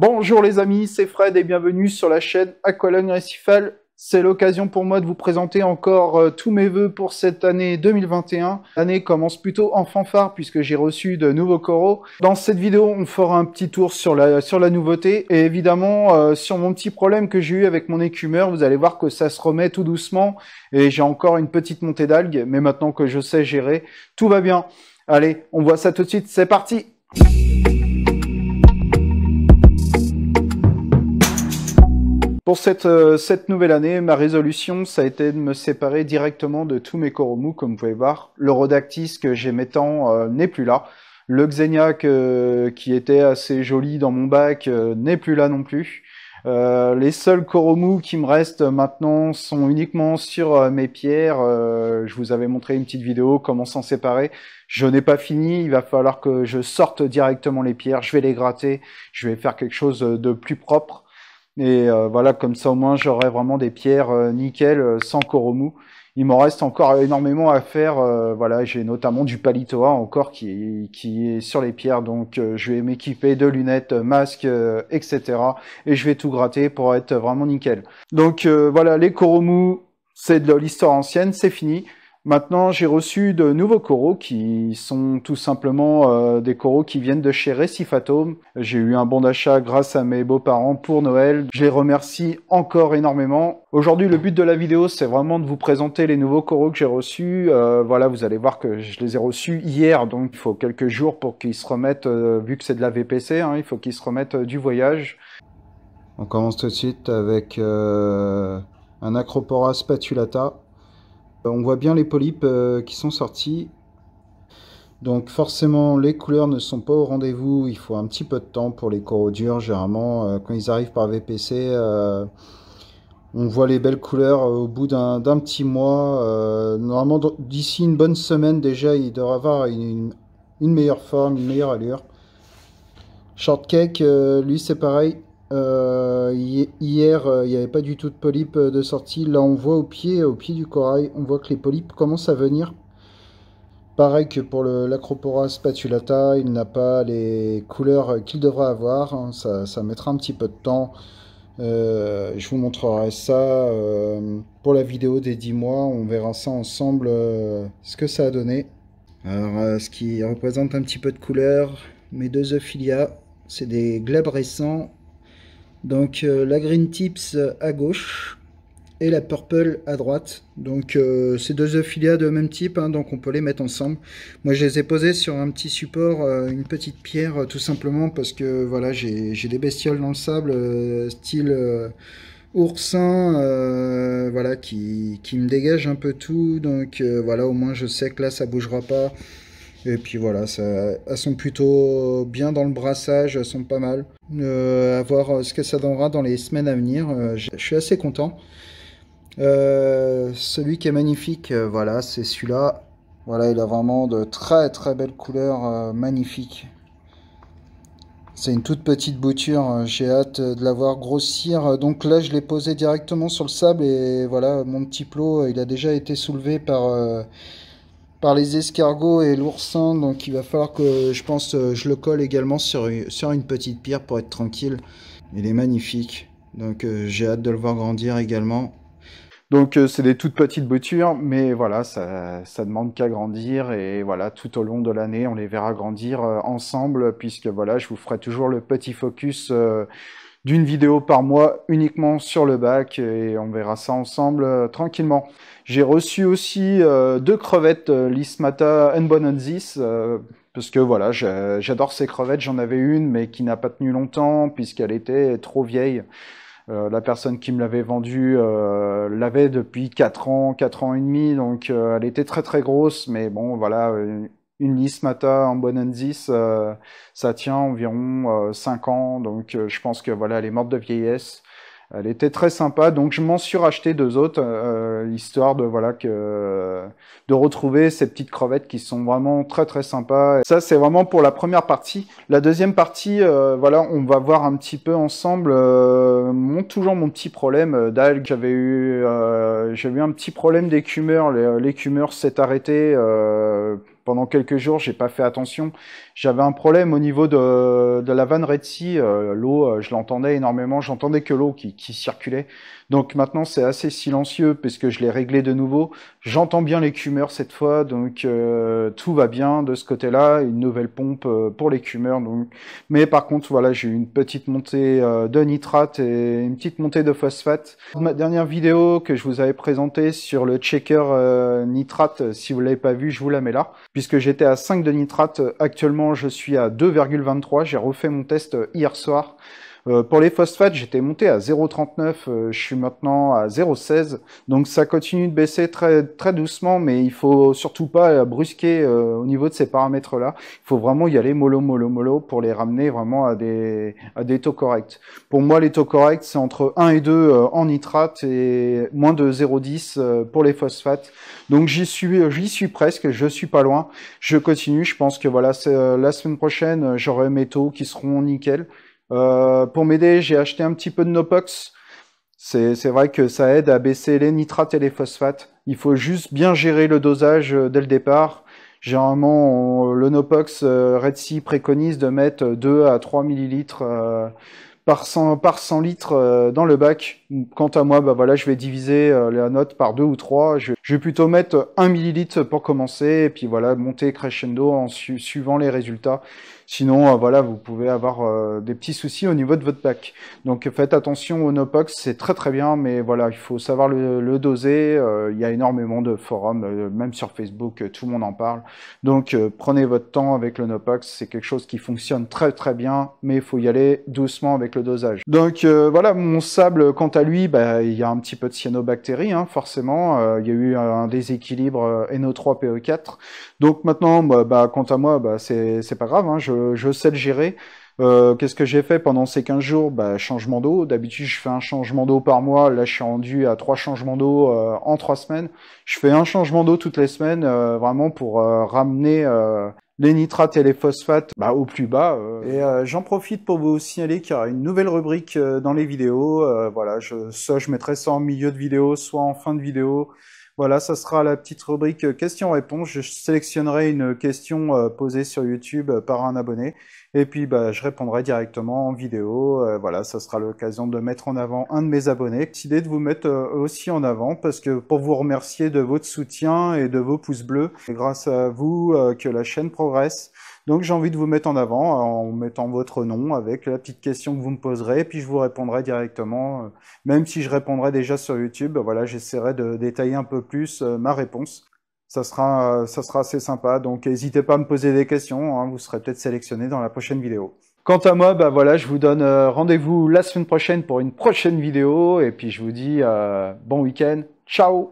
Bonjour les amis, c'est Fred et bienvenue sur la chaîne Aqualung Recifal. C'est l'occasion pour moi de vous présenter encore euh, tous mes voeux pour cette année 2021. L'année commence plutôt en fanfare puisque j'ai reçu de nouveaux coraux. Dans cette vidéo, on fera un petit tour sur la, sur la nouveauté et évidemment euh, sur mon petit problème que j'ai eu avec mon écumeur. Vous allez voir que ça se remet tout doucement et j'ai encore une petite montée d'algues. Mais maintenant que je sais gérer, tout va bien. Allez, on voit ça tout de suite. C'est parti Pour cette, euh, cette nouvelle année, ma résolution, ça a été de me séparer directement de tous mes coromous, comme vous pouvez voir. Le Rodactis que j'ai tant euh, n'est plus là. Le Xenia qui était assez joli dans mon bac euh, n'est plus là non plus. les seuls coromous qui me restent maintenant sont uniquement sur mes pierres. je vous avais montré une petite vidéo comment s'en séparer. Je n'ai pas fini, il va falloir que je sorte directement les pierres, je vais les gratter, je vais faire quelque chose de plus propre. Et euh, voilà, comme ça au moins j'aurai vraiment des pierres euh, nickel euh, sans coromou. Il m'en reste encore énormément à faire. voilà, j'ai notamment du palitoa encore qui est, sur les pierres. Donc je vais m'équiper de lunettes, masques, etc. Et je vais tout gratter pour être vraiment nickel. Donc voilà, les Koromu, c'est de l'histoire ancienne, c'est fini. Maintenant, j'ai reçu de nouveaux coraux qui sont tout simplement euh, des coraux qui viennent de chez Recifatome. J'ai eu un bon d'achat grâce à mes beaux-parents pour Noël. Je les remercie encore énormément. Aujourd'hui, le but de la vidéo, c'est vraiment de vous présenter les nouveaux coraux que j'ai reçus. Euh, voilà, vous allez voir que je les ai reçus hier, donc il faut quelques jours pour qu'ils se remettent, euh, vu que c'est de la VPC, hein, il faut qu'ils se remettent du voyage. On commence tout de suite avec un Acropora spatulata. Bah, on voit bien les polypes euh, qui sont sortis. Donc forcément, les couleurs ne sont pas au rendez-vous. Il faut un petit peu de temps pour les corrodures. Généralement, euh, quand ils arrivent par VPC, euh, on voit les belles couleurs au bout d'un petit mois. normalement, d'ici une bonne semaine déjà, il devrait avoir une, une meilleure forme, une meilleure allure. Shortcake, lui, c'est pareil. Euh, hier, euh, il n'y avait pas du tout de polype euh, de sortie. Là, on voit au pied, au pied du corail, on voit que les polypes commencent à venir. Pareil que pour l'Acropora spatulata, il n'a pas les couleurs qu'il devrait avoir. Hein. Ça, ça, mettra un petit peu de temps. je vous montrerai ça pour la vidéo des 10 mois. On verra ça ensemble, ce que ça a donné. Alors, ce qui représente un petit peu de couleur, mes deux ophilia, c'est des glabes récents donc euh, la green tips euh, à gauche et la purple à droite. Donc euh, ces deux affiliats de même type, hein, donc on peut les mettre ensemble. Moi je les ai posés sur un petit support, une petite pierre tout simplement parce que voilà j'ai des bestioles dans le sable style oursin voilà qui, qui, me dégage un peu tout. Donc voilà au moins je sais que là ça bougera pas. Et puis voilà, ça, elles sont plutôt bien dans le brassage, elles sont pas mal. Euh, à voir euh, ce que ça donnera dans les semaines à venir, euh, je suis assez content. Euh, celui qui est magnifique, voilà, c'est celui-là. Voilà, il a vraiment de très très belles couleurs magnifiques. C'est une toute petite bouture, hein, j'ai hâte de la voir grossir. Donc là, je l'ai posé directement sur le sable et voilà, mon petit plot, il a déjà été soulevé par par les escargots et l'oursin. Donc il va falloir que je pense euh, je le colle également sur, sur une petite pierre pour être tranquille. Il est magnifique. Donc euh, j'ai hâte de le voir grandir également. Donc euh, c'est des toutes petites boutures, mais voilà, ça, ça demande qu'à grandir et voilà, tout au long de l'année, on les verra grandir ensemble puisque voilà, je vous ferai toujours le petit focus d'une vidéo par mois uniquement sur le bac et on verra ça ensemble euh, tranquillement. J'ai reçu aussi euh, deux crevettes euh, l'Ismata Unbonensis parce que voilà, j'adore ces crevettes, j'en avais une mais qui n'a pas tenu longtemps puisqu'elle était trop vieille. la personne qui me l'avait vendue l'avait depuis 4 ans, 4 ans et demi, donc elle était très très grosse, mais bon voilà, une liste Mata en Bonanzis, euh, ça tient environ 5 euh, ans. Donc euh, je pense que voilà, elle est morte de vieillesse. Elle était très sympa, donc je m'en suis racheté deux autres, euh, histoire de voilà que de retrouver ces petites crevettes qui sont vraiment très très sympas. ça c'est vraiment pour la première partie. La deuxième partie, voilà, on va voir un petit peu ensemble mon toujours mon petit problème d'algue. J'avais eu j'ai eu un petit problème d'écumeur. L'écumeur s'est arrêté pendant quelques jours, j'ai pas fait attention. J'avais un problème au niveau de, de la vanne Red Sea. Euh, l'eau, euh, je l'entendais énormément. J'entendais que l'eau qui circulait. Donc maintenant, c'est assez silencieux puisque je l'ai réglé de nouveau. J'entends bien l'écumeur cette fois, donc euh, tout va bien de ce côté-là. Une nouvelle pompe euh, pour l'écumeur. Donc... Mais par contre, voilà, j'ai eu une petite montée euh, de nitrate et une petite montée de phosphate. Ma dernière vidéo que je vous avais présentée sur le checker nitrate, si vous l'avez pas vu, je vous la mets là. Puisque j'étais à 5 de nitrate, actuellement je suis à 2,23. J'ai refait mon test hier soir. Euh, pour les phosphates, j'étais monté à 0,39, euh, je suis maintenant à 0,16. Donc ça continue de baisser très, très doucement, mais il faut surtout pas euh, brusquer au niveau de ces paramètres-là. Il faut vraiment y aller mollo, mollo, mollo pour les ramener vraiment à des, à des taux corrects. Pour moi, les taux corrects, c'est entre 1 et 2 en nitrate et moins de 0,10 pour les phosphates. Donc j'y suis, j'y suis presque, je suis pas loin. Je continue, je pense que voilà, la semaine prochaine, j'aurai mes taux qui seront nickel. Euh, pour m'aider, j'ai acheté un petit peu de Nopox. C'est vrai que ça aide à baisser les nitrates et les phosphates. Il faut juste bien gérer le dosage euh, dès le départ. Généralement, le Nopox euh, Red Sea préconise de mettre 2 à 3 millilitres par par 100 litres dans le bac Quant à moi, bah voilà, je vais diviser euh, la note par deux ou trois. Je, vais plutôt mettre un millilitre pour commencer, et puis voilà, monter crescendo en suivant les résultats. Sinon, euh, voilà, vous pouvez avoir euh, des petits soucis au niveau de votre pack. Donc faites attention au Nopox, c'est très très bien, mais voilà, il faut savoir le, doser. Il y a énormément de forums, même sur Facebook, tout le monde en parle. Donc prenez votre temps avec le Nopox, c'est quelque chose qui fonctionne très très bien, mais il faut y aller doucement avec le dosage. Donc voilà, mon sable, quant à lui, bah, il y a un petit peu de cyanobactéries, hein, forcément. Euh, il y a eu un déséquilibre euh, NO3-PE4. Donc maintenant, bah, bah, quant à moi, bah, c'est pas grave, hein, je, sais le gérer. Euh, qu'est-ce que j'ai fait pendant ces 15 jours Changement d'eau. D'habitude, je fais un changement d'eau par mois. Là, je suis rendu à trois changements d'eau en trois semaines. Je fais un changement d'eau toutes les semaines, vraiment pour ramener les nitrates et les phosphates bah, au plus bas. Euh. Et euh, j'en profite pour vous signaler qu'il y aura une nouvelle rubrique euh, dans les vidéos. voilà, je, je mettrai ça en milieu de vidéo, soit en fin de vidéo. Voilà, ça sera la petite rubrique questions-réponses. Je sélectionnerai une question posée sur YouTube par un abonné et puis bah, je répondrai directement en vidéo. voilà, ça sera l'occasion de mettre en avant un de mes abonnés. Petite idée de vous mettre aussi en avant parce que pour vous remercier de votre soutien et de vos pouces bleus, c'est grâce à vous que la chaîne prend donc j'ai envie de vous mettre en avant euh, en mettant votre nom avec la petite question que vous me poserez, puis je vous répondrai directement. Euh, même si je répondrai déjà sur YouTube, voilà, j'essaierai de détailler un peu plus euh, ma réponse. Ça sera, ça sera assez sympa. Donc n'hésitez pas à me poser des questions. Hein. vous serez peut-être sélectionné dans la prochaine vidéo. Quant à moi, bah voilà, je vous donne rendez-vous la semaine prochaine pour une prochaine vidéo. Et puis je vous dis bon week-end. Ciao